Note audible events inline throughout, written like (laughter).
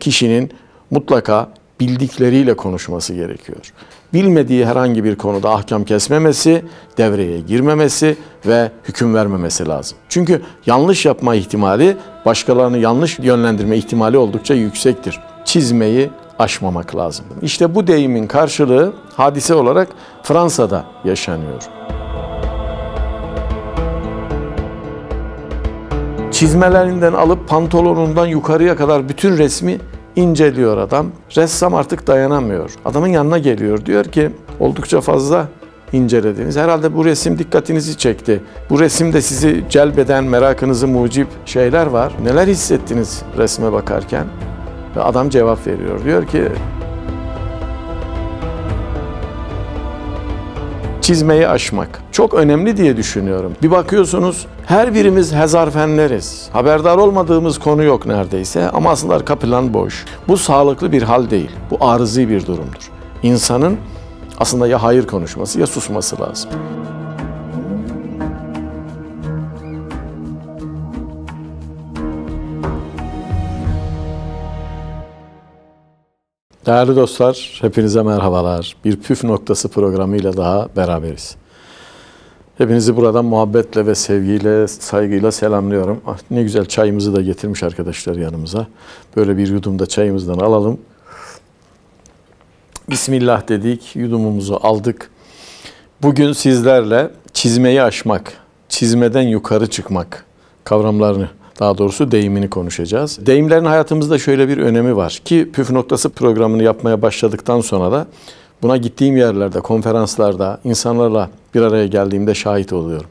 Kişinin mutlaka bildikleriyle konuşması gerekiyor. Bilmediği herhangi bir konuda ahkam kesmemesi, devreye girmemesi ve hüküm vermemesi lazım. Çünkü yanlış yapma ihtimali, başkalarını yanlış yönlendirme ihtimali oldukça yüksektir. Çizmeyi aşmamak lazım. İşte bu deyimin karşılığı hadise olarak Fransa'da yaşanıyor. Çizmelerinden alıp pantolonundan yukarıya kadar bütün resmi inceliyor adam. Ressam artık dayanamıyor. Adamın yanına geliyor. Diyor ki oldukça fazla incelediniz. Herhalde bu resim dikkatinizi çekti. Bu resimde sizi celbeden, merakınızı mucip şeyler var. Neler hissettiniz resme bakarken? Ve adam cevap veriyor. Diyor ki çizmeyi aşmak çok önemli diye düşünüyorum. Bir bakıyorsunuz her birimiz hezarfenleriz. Haberdar olmadığımız konu yok neredeyse ama aslında arka plan boş. Bu sağlıklı bir hal değil. Bu arızi bir durumdur. İnsanın aslında ya hayır konuşması ya susması lazım. Değerli dostlar, hepinize merhabalar. Bir püf noktası programıyla daha beraberiz. Hepinizi buradan muhabbetle ve sevgiyle, saygıyla selamlıyorum. Ah, ne güzel çayımızı da getirmiş arkadaşlar yanımıza. Böyle bir yudumda çayımızdan alalım. Bismillah dedik, yudumumuzu aldık. Bugün sizlerle çizmeyi aşmak, çizmeden yukarı çıkmak kavramlarını daha doğrusu deyimini konuşacağız. Deyimlerin hayatımızda şöyle bir önemi var ki püf noktası programını yapmaya başladıktan sonra da buna gittiğim yerlerde, konferanslarda, insanlarla bir araya geldiğimde şahit oluyorum.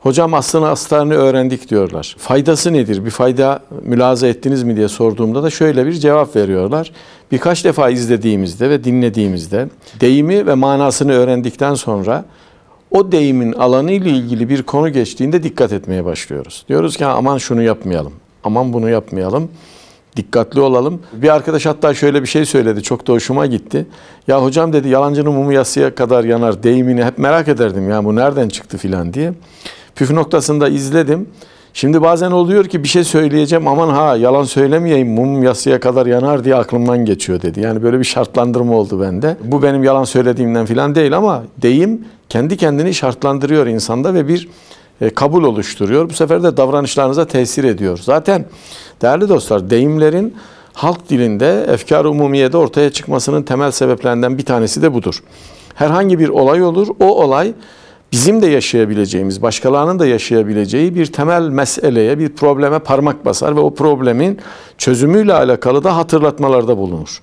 Hocam aslını astarını öğrendik diyorlar. Faydası nedir? Bir fayda mülaza ettiniz mi diye sorduğumda da şöyle bir cevap veriyorlar. Birkaç defa izlediğimizde ve dinlediğimizde deyimi ve manasını öğrendikten sonra o deyimin alanı ile ilgili bir konu geçtiğinde dikkat etmeye başlıyoruz. Diyoruz ki aman şunu yapmayalım, aman bunu yapmayalım, dikkatli olalım. Bir arkadaş hatta şöyle bir şey söyledi, çok da hoşuma gitti. Ya hocam dedi yalancının mumu yasıya kadar yanar deyimini hep merak ederdim ya bu nereden çıktı filan diye. Püf noktasında izledim. Şimdi bazen oluyor ki bir şey söyleyeceğim aman ha yalan söylemeyeyim mum yasıya kadar yanar diye aklımdan geçiyor dedi. Yani böyle bir şartlandırma oldu bende. Bu benim yalan söylediğimden filan değil ama deyim kendi kendini şartlandırıyor insanda ve bir e, kabul oluşturuyor. Bu sefer de davranışlarınıza tesir ediyor. Zaten değerli dostlar deyimlerin halk dilinde efkar umumiyede ortaya çıkmasının temel sebeplerinden bir tanesi de budur. Herhangi bir olay olur. O olay bizim de yaşayabileceğimiz, başkalarının da yaşayabileceği bir temel meseleye, bir probleme parmak basar ve o problemin çözümüyle alakalı da hatırlatmalarda bulunur.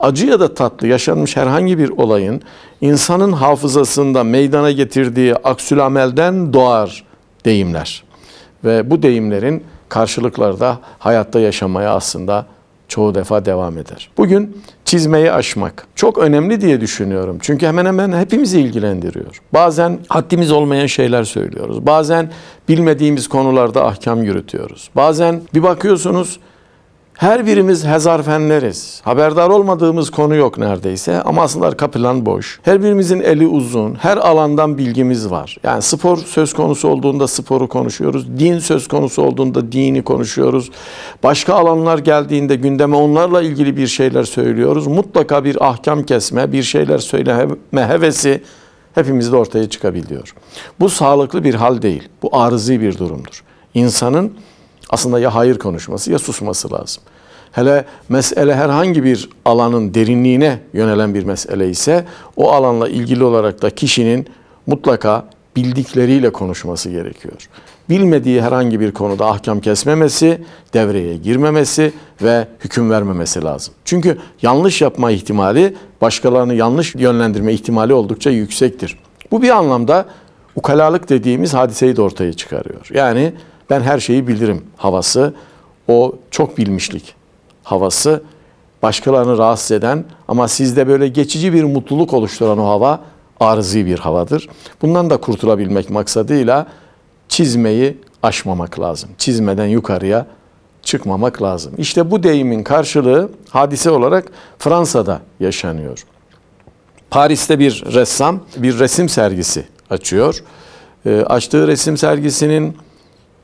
Acı ya da tatlı yaşanmış herhangi bir olayın insanın hafızasında meydana getirdiği aksülamelden doğar deyimler. Ve bu deyimlerin karşılıklarda hayatta yaşamaya aslında çoğu defa devam eder. Bugün çizmeyi aşmak çok önemli diye düşünüyorum. Çünkü hemen hemen hepimizi ilgilendiriyor. Bazen haddimiz olmayan şeyler söylüyoruz. Bazen bilmediğimiz konularda ahkam yürütüyoruz. Bazen bir bakıyorsunuz her birimiz hezarfenleriz. Haberdar olmadığımız konu yok neredeyse ama aslında arka plan boş. Her birimizin eli uzun, her alandan bilgimiz var. Yani spor söz konusu olduğunda sporu konuşuyoruz, din söz konusu olduğunda dini konuşuyoruz. Başka alanlar geldiğinde gündeme onlarla ilgili bir şeyler söylüyoruz. Mutlaka bir ahkam kesme, bir şeyler söyleme hevesi hepimizde ortaya çıkabiliyor. Bu sağlıklı bir hal değil, bu arızi bir durumdur. İnsanın aslında ya hayır konuşması ya susması lazım. Hele mesele herhangi bir alanın derinliğine yönelen bir mesele ise o alanla ilgili olarak da kişinin mutlaka bildikleriyle konuşması gerekiyor. Bilmediği herhangi bir konuda ahkam kesmemesi, devreye girmemesi ve hüküm vermemesi lazım. Çünkü yanlış yapma ihtimali, başkalarını yanlış yönlendirme ihtimali oldukça yüksektir. Bu bir anlamda ukalalık dediğimiz hadiseyi de ortaya çıkarıyor. Yani ben her şeyi bilirim havası, o çok bilmişlik havası, başkalarını rahatsız eden ama sizde böyle geçici bir mutluluk oluşturan o hava arzi bir havadır. Bundan da kurtulabilmek maksadıyla çizmeyi aşmamak lazım. Çizmeden yukarıya çıkmamak lazım. İşte bu deyimin karşılığı hadise olarak Fransa'da yaşanıyor. Paris'te bir ressam bir resim sergisi açıyor. E, açtığı resim sergisinin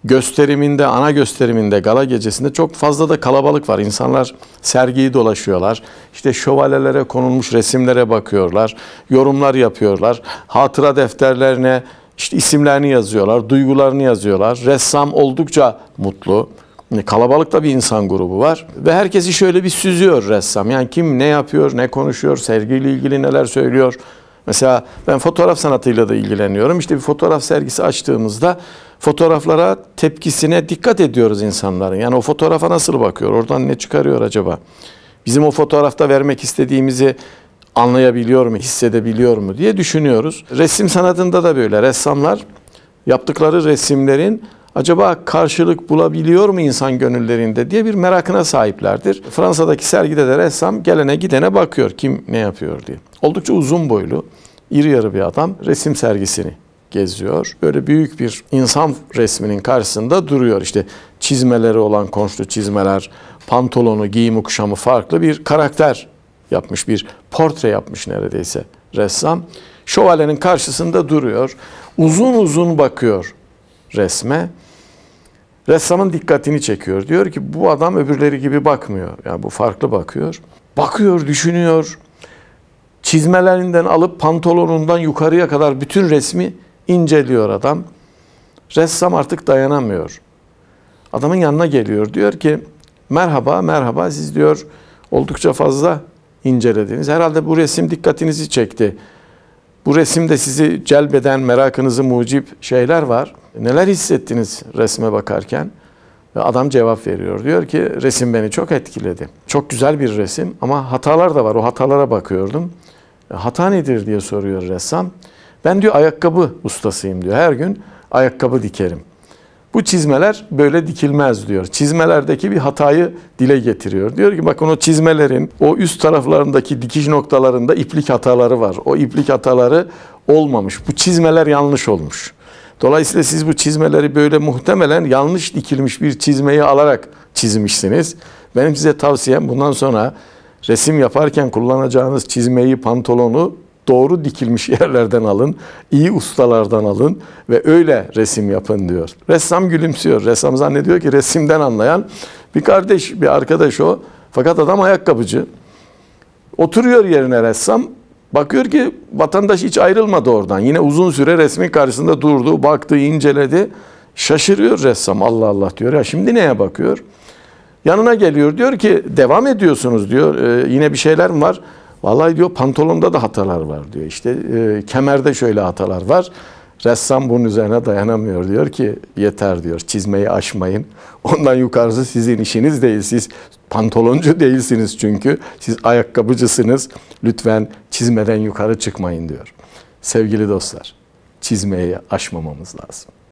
gösteriminde, ana gösteriminde, gala gecesinde çok fazla da kalabalık var. İnsanlar sergiyi dolaşıyorlar. İşte şövalelere konulmuş resimlere bakıyorlar. Yorumlar yapıyorlar. Hatıra defterlerine işte isimlerini yazıyorlar, duygularını yazıyorlar. Ressam oldukça mutlu. Kalabalıkta bir insan grubu var ve herkesi şöyle bir süzüyor ressam. Yani kim ne yapıyor, ne konuşuyor, sergiyle ilgili neler söylüyor Mesela ben fotoğraf sanatıyla da ilgileniyorum. İşte bir fotoğraf sergisi açtığımızda fotoğraflara tepkisine dikkat ediyoruz insanların. Yani o fotoğrafa nasıl bakıyor? Oradan ne çıkarıyor acaba? Bizim o fotoğrafta vermek istediğimizi anlayabiliyor mu, hissedebiliyor mu diye düşünüyoruz. Resim sanatında da böyle. Ressamlar yaptıkları resimlerin acaba karşılık bulabiliyor mu insan gönüllerinde diye bir merakına sahiplerdir. Fransa'daki sergide de ressam gelene gidene bakıyor kim ne yapıyor diye. Oldukça uzun boylu, iri yarı bir adam resim sergisini geziyor. Böyle büyük bir insan resminin karşısında duruyor. İşte çizmeleri olan konşlu çizmeler, pantolonu, giyimi, kuşamı farklı bir karakter yapmış, bir portre yapmış neredeyse ressam. Şövalyenin karşısında duruyor. Uzun uzun bakıyor resme. Ressamın dikkatini çekiyor. Diyor ki bu adam öbürleri gibi bakmıyor. Yani bu farklı bakıyor. Bakıyor, düşünüyor. Çizmelerinden alıp pantolonundan yukarıya kadar bütün resmi inceliyor adam. Ressam artık dayanamıyor. Adamın yanına geliyor. Diyor ki merhaba, merhaba siz diyor oldukça fazla incelediniz. Herhalde bu resim dikkatinizi çekti bu resimde sizi celbeden, merakınızı mucip şeyler var. Neler hissettiniz resme bakarken? Ve adam cevap veriyor. Diyor ki resim beni çok etkiledi. Çok güzel bir resim ama hatalar da var. O hatalara bakıyordum. Hata nedir diye soruyor ressam. Ben diyor ayakkabı ustasıyım diyor. Her gün ayakkabı dikerim. Bu çizmeler böyle dikilmez diyor. Çizmelerdeki bir hatayı dile getiriyor. Diyor ki bakın o çizmelerin o üst taraflarındaki dikiş noktalarında iplik hataları var. O iplik hataları olmamış. Bu çizmeler yanlış olmuş. Dolayısıyla siz bu çizmeleri böyle muhtemelen yanlış dikilmiş bir çizmeyi alarak çizmişsiniz. Benim size tavsiyem bundan sonra resim yaparken kullanacağınız çizmeyi, pantolonu doğru dikilmiş (laughs) yerlerden alın, iyi ustalardan alın ve öyle resim yapın diyor. Ressam gülümsüyor. Ressam zannediyor ki resimden anlayan bir kardeş, bir arkadaş o. Fakat adam ayakkabıcı. Oturuyor yerine ressam. Bakıyor ki vatandaş hiç ayrılmadı oradan. Yine uzun süre resmin karşısında durdu, baktı, inceledi. Şaşırıyor ressam. Allah Allah diyor. Ya şimdi neye bakıyor? Yanına geliyor diyor ki devam ediyorsunuz diyor. Ee, yine bir şeyler mi var? Vallahi diyor pantolonda da hatalar var diyor. İşte e, kemerde şöyle hatalar var. Ressam bunun üzerine dayanamıyor diyor ki yeter diyor çizmeyi aşmayın. Ondan yukarısı sizin işiniz değil. Siz pantoloncu değilsiniz çünkü. Siz ayakkabıcısınız. Lütfen çizmeden yukarı çıkmayın diyor. Sevgili dostlar çizmeyi aşmamamız lazım.